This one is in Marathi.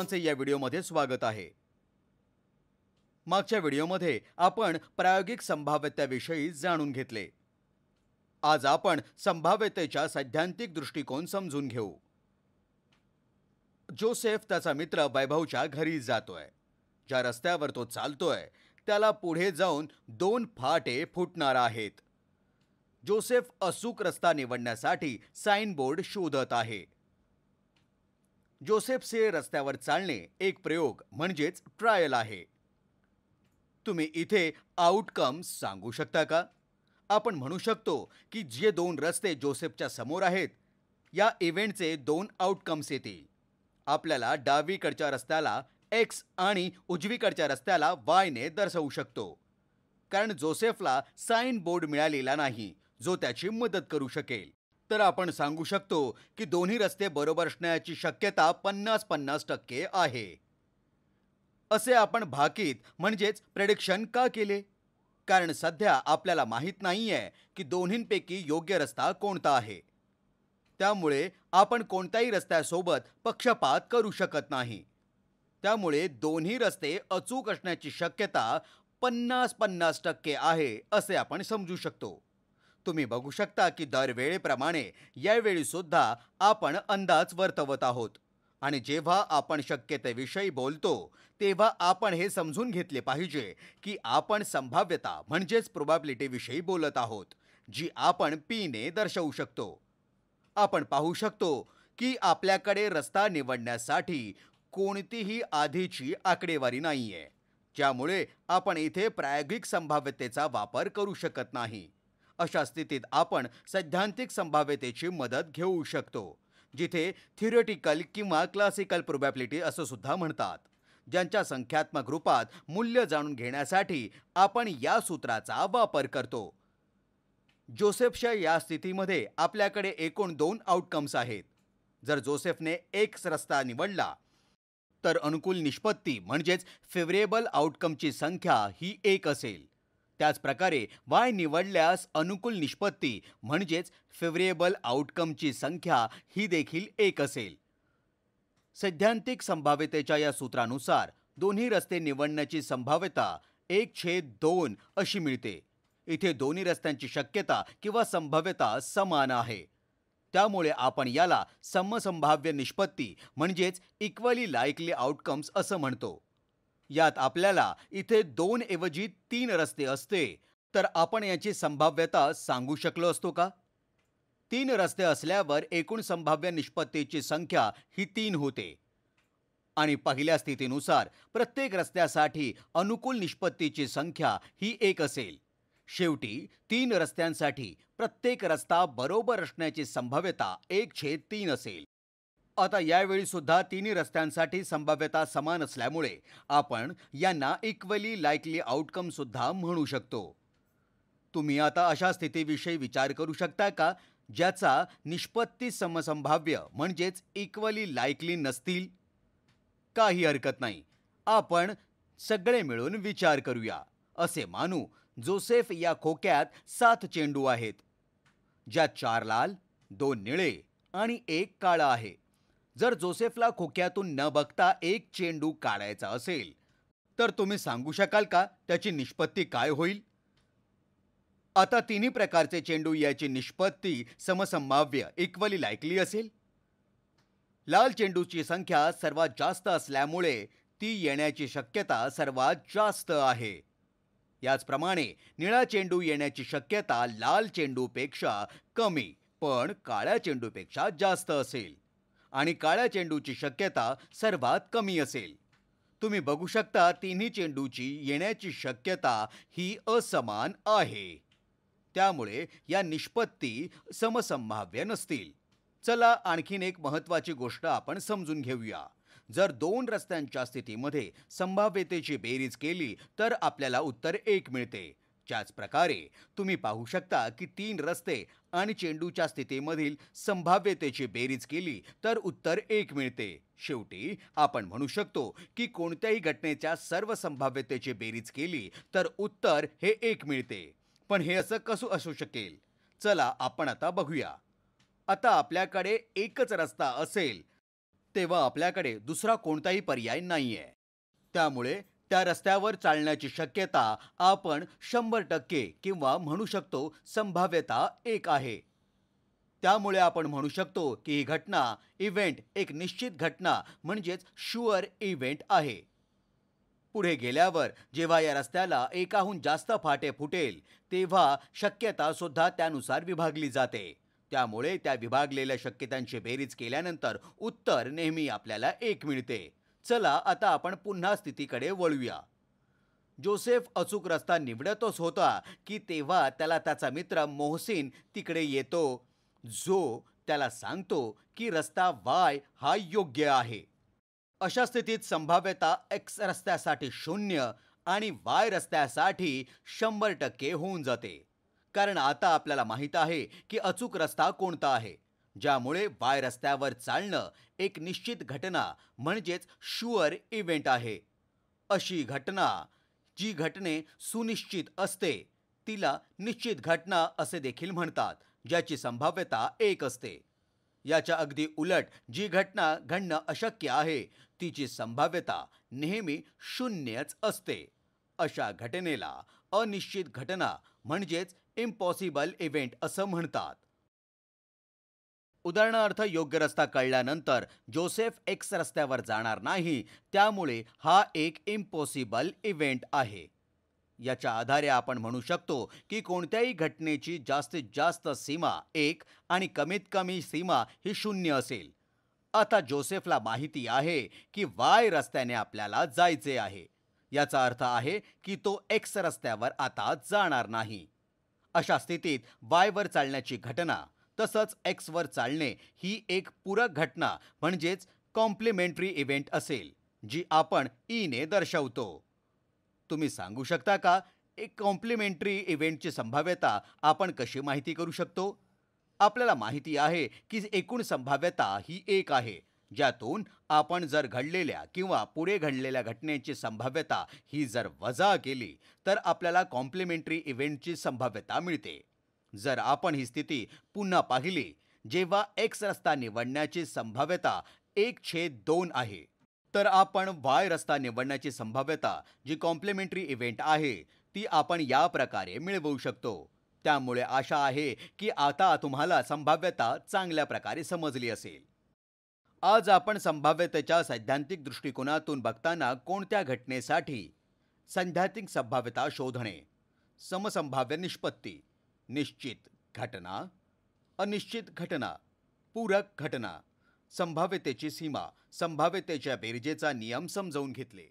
सर्वांचे या व्हिडिओमध्ये स्वागत आहे मागच्या व्हिडिओमध्ये आपण प्रायोगिक संभाव्यतेविषयी जाणून घेतले आज आपण संभाव्यतेच्या सैद्धांतिक दृष्टिकोन समजून घेऊ जोसेफ त्याचा मित्र वैभवच्या घरी जातोय ज्या रस्त्यावर तो चालतोय त्याला पुढे जाऊन दोन फाटे फुटणार आहेत जोसेफ अचूक रस्ता निवडण्यासाठी साईनबोर्ड शोधत आहे जोसेफचे रस्त्यावर चालणे एक प्रयोग म्हणजेच ट्रायल आहे तुम्ही इथे आउटकम सांगू शकता का आपण म्हणू शकतो की जे दोन रस्ते जोसेफच्या समोर आहेत या इव्हेंटचे दोन आउटकम्स येतील आपल्याला डावीकडच्या रस्त्याला एक्स आणि उजवीकडच्या रस्त्याला वायने दर्शवू शकतो कारण जोसेफला साईन बोर्ड मिळालेला नाही जो त्याची मदत करू शकेल तर आपण सांगू शकतो की दोन्ही रस्ते बरोबर असण्याची शक्यता पन्नास पन्नास टक्के आहे असे आपण भाकीत म्हणजेच प्रेडिक्शन का केले कारण सध्या आपल्याला माहीत नाही आहे की दोन्हींपैकी योग्य रस्ता कोणता आहे त्यामुळे आपण कोणत्याही रस्त्यासोबत पक्षपात करू शकत नाही त्यामुळे दोन्ही रस्ते अचूक असण्याची शक्यता पन्नास पन्नास टक्के आहे असे आपण समजू शकतो तुम्ही बघू शकता की दरवेळेप्रमाणे यावेळी सुद्धा आपण अंदाज वर्तवत आहोत आणि जेव्हा आपण शक्यतेविषयी बोलतो तेव्हा आपण हे समजून घेतले पाहिजे की आपण संभाव्यता म्हणजेच प्रोबॅबिलिटीविषयी बोलत आहोत जी आपण पीने दर्शवू शकतो आपण पाहू शकतो की आपल्याकडे रस्ता निवडण्यासाठी कोणतीही आधीची आकडेवारी नाहीये ज्यामुळे आपण इथे प्रायोगिक संभाव्यतेचा वापर करू शकत नाही अशा स्थितीत आपण सैद्धांतिक संभाव्यतेची मदत घेऊ शकतो जिथे थिरोटिकल किंवा क्लासिकल प्रोबॅबिलिटी असं सुद्धा म्हणतात ज्यांच्या संख्यात्मक रूपात मूल्य जाणून घेण्यासाठी आपण या सूत्राचा वापर करतो जोसेफच्या या स्थितीमध्ये आपल्याकडे एकूण दोन आउटकम्स आहेत जर जोसेफने एक रस्ता निवडला तर अनुकूल निष्पत्ती म्हणजेच फेवरेबल आउटकमची संख्या ही एक असेल त्याचप्रकारे वाय निवडल्यास अनुकूल निष्पत्ती म्हणजेच फेवरेबल आउटकमची संख्या ही देखील एक असेल सैद्धांतिक संभाव्यतेच्या या सूत्रानुसार दोन्ही रस्ते निवडण्याची संभाव्यता एक छेद दोन अशी मिळते इथे दोन्ही रस्त्यांची शक्यता किंवा संभाव्यता समान आहे त्यामुळे आपण याला समसंभाव्य निष्पत्ती म्हणजेच इक्वली लाईकली आउटकम्स असं म्हणतो यात आपल्याला इथे दोन ऐवजी तीन रस्ते असते तर आपण याची संभाव्यता सांगू शकलो असतो का तीन रस्ते असल्यावर एकूण संभाव्य निष्पत्तीची संख्या ही तीन होते आणि पहिल्या स्थितीनुसार प्रत्येक रस्त्यासाठी अनुकूल निष्पत्तीची संख्या ही एक असेल शेवटी तीन रस्त्यांसाठी प्रत्येक रस्ता बरोबर असण्याची संभाव्यता एक छेद तीन असेल आता यावेळी सुद्धा तिन्ही रस्त्यांसाठी संभाव्यता समान असल्यामुळे आपण यांना इक्वली लाईकली आउटकम सुद्धा म्हणू शकतो तुम्ही आता अशा स्थितीविषयी विचार करू शकता का ज्याचा निष्पत्ती समसंभाव्य म्हणजेच इक्वली लाईकली नसतील काही हरकत नाही आपण सगळे मिळून विचार करूया असे मानू जोसेफ या खोक्यात सात चेंडू आहेत ज्यात चार लाल दोन निळे आणि एक काळा आहे जर जोसेफला खोक्यातून न बघता एक चेंडू काढायचा असेल तर तुम्ही सांगू शकाल का त्याची निष्पत्ती काय होईल आता तिन्ही प्रकारचे चेंडू याची निष्पत्ती समसंभाव्य इक्वली लायकली असेल लाल चेंडूची संख्या सर्वात जास्त असल्यामुळे ती येण्याची शक्यता सर्वात जास्त आहे याचप्रमाणे निळा चेंडू येण्याची शक्यता लाल चेंडूपेक्षा कमी पण काळ्या चेंडूपेक्षा जास्त असेल आणि काळ्या चेंडूची शक्यता सर्वात कमी असेल तुम्ही बघू शकता तिन्ही चेंडूची येण्याची शक्यता ही असमान आहे त्यामुळे या निष्पत्ती समसंभाव्य नसतील चला आणखीन एक महत्त्वाची गोष्ट आपण समजून घेऊया जर दोन रस्त्यांच्या स्थितीमध्ये संभाव्यतेची बेरीज केली तर आपल्याला उत्तर एक मिळते त्याच प्रकारे तुम्ही पाहू शकता की तीन रस्ते आणि चेंडूच्या स्थितीमधील संभाव्यतेची बेरीज केली तर उत्तर एक मिळते शेवटी आपण म्हणू शकतो की कोणत्याही घटनेच्या सर्व संभाव्यतेची बेरीज केली तर उत्तर हे एक मिळते पण हे असं कसं असू शकेल चला आपण आता बघूया आता आपल्याकडे एकच रस्ता असेल तेव्हा आपल्याकडे दुसरा कोणताही पर्याय नाही त्यामुळे त्या रस्त्यावर चालण्याची शक्यता आपण शंभर टक्के किंवा म्हणू शकतो संभाव्यता एक आहे त्यामुळे आपण म्हणू शकतो की ही घटना इव्हेंट एक निश्चित घटना म्हणजेच शुअर इव्हेंट आहे पुढे गेल्यावर जेव्हा या रस्त्याला एकाहून जास्त फाटे फुटेल तेव्हा शक्यता सुद्धा त्यानुसार विभागली जाते त्यामुळे त्या विभागलेल्या शक्यतांची बेरीज केल्यानंतर उत्तर नेहमी आपल्याला एक मिळते चला आता आपण पुन्हा स्थितीकडे वळूया जोसेफ अचूक रस्ता निवडतच होता की तेव्हा त्याला त्याचा मित्र मोहसिन तिकडे येतो जो त्याला सांगतो की रस्ता वाय हा योग्य आहे अशा स्थितीत संभाव्यता एक्स रस्त्यासाठी शून्य आणि वाय रस्त्यासाठी शंभर टक्के होऊन जाते कारण आता आपल्याला माहीत आहे की अचूक रस्ता कोणता आहे ज्यामुळे बाय रस्त्यावर चालणं एक निश्चित घटना म्हणजेच शुअर इव्हेंट आहे अशी घटना जी घटने सुनिश्चित असते तिला निश्चित घटना असे देखील म्हणतात ज्याची संभाव्यता एक असते याच्या अगदी उलट जी घटना घडणं अशक्य आहे तिची संभाव्यता नेहमी शून्यच असते अशा घटनेला अनिश्चित घटना म्हणजेच इम्पॉसिबल इव्हेंट असं म्हणतात उदाहरणार्थ योग्य रस्ता कळल्यानंतर जोसेफ एक्स रस्त्यावर जाणार नाही त्यामुळे हा एक इम्पॉसिबल इव्हेंट आहे याच्या आधारे आपण म्हणू शकतो की कोणत्याही घटनेची जास्तीत जास्त सीमा एक आणि कमीत कमी सीमा ही शून्य असेल आता जोसेफला माहिती आहे की वाय रस्त्याने आपल्याला जायचे आहे याचा अर्थ आहे की तो एक्स रस्त्यावर आता जाणार नाही अशा स्थितीत वायवर चालण्याची घटना तसंच एक्सवर चालणे ही एक पूरक घटना म्हणजेच कॉम्प्लिमेंटरी इव्हेंट असेल जी आपण ईने e दर्शवतो तुम्ही सांगू शकता का एक कॉम्प्लिमेंटरी इव्हेंटची संभाव्यता आपण कशी माहिती करू शकतो आपल्याला माहिती आहे की एकूण संभाव्यता ही एक आहे ज्यातून आपण जर घडलेल्या किंवा पुढे घडलेल्या घटनेची संभाव्यता ही जर वजा केली तर आपल्याला कॉम्प्लिमेंटरी इव्हेंटची संभाव्यता मिळते जर आपण ही स्थिती पुन्हा पाहिली जेव्हा एक्स रस्ता निवडण्याची संभाव्यता एक छेद दोन आहे तर आपण वाय रस्ता निवडण्याची संभाव्यता जी कॉम्प्लिमेंटरी इव्हेंट आहे ती आपण या प्रकारे मिळवू शकतो त्यामुळे आशा आहे की आता तुम्हाला संभाव्यता चांगल्या प्रकारे समजली असेल आज आपण संभाव्यतेच्या सैद्धांतिक दृष्टिकोनातून बघताना कोणत्या घटनेसाठी सैद्धांतिक संभाव्यता शोधणे समसंभाव्य निष्पत्ती निश्चित घटना अनिश्चित घटना पूरक घटना संभाव्यतेची सीमा संभाव्यतेच्या बेरजेचा नियम समजावून घेतले